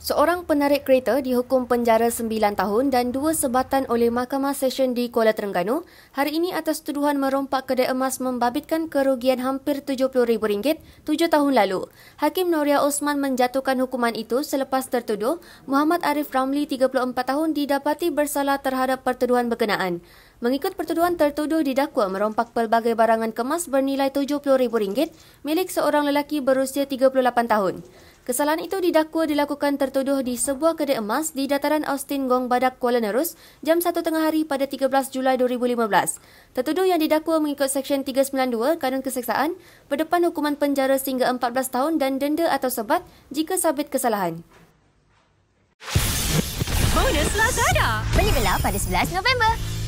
Seorang penarik kereta dihukum penjara 9 tahun dan dua sebatan oleh Mahkamah Session di Kuala Terengganu hari ini atas tuduhan merompak kedai emas membabitkan kerugian hampir RM70,000 7 tahun lalu. Hakim Noria Osman menjatuhkan hukuman itu selepas tertuduh Muhammad Arif Ramli 34 tahun didapati bersalah terhadap pertuduhan berkenaan. Mengikut pertuduhan tertuduh didakwa merompak pelbagai barangan kemas bernilai RM70,000 milik seorang lelaki berusia 38 tahun. Kesalahan itu didakwa dilakukan tertuduh di sebuah kedai emas di dataran Austin Gong Badak Kuala Nerus jam 1 tengah hari pada 13 Julai 2015. Tertuduh yang didakwa mengikut Seksyen 392 Kanun Keseksaan berdepan hukuman penjara sehingga 14 tahun dan denda atau sebat jika sabit kesalahan. Bonus Lazada! Beli gelap pada 11 November!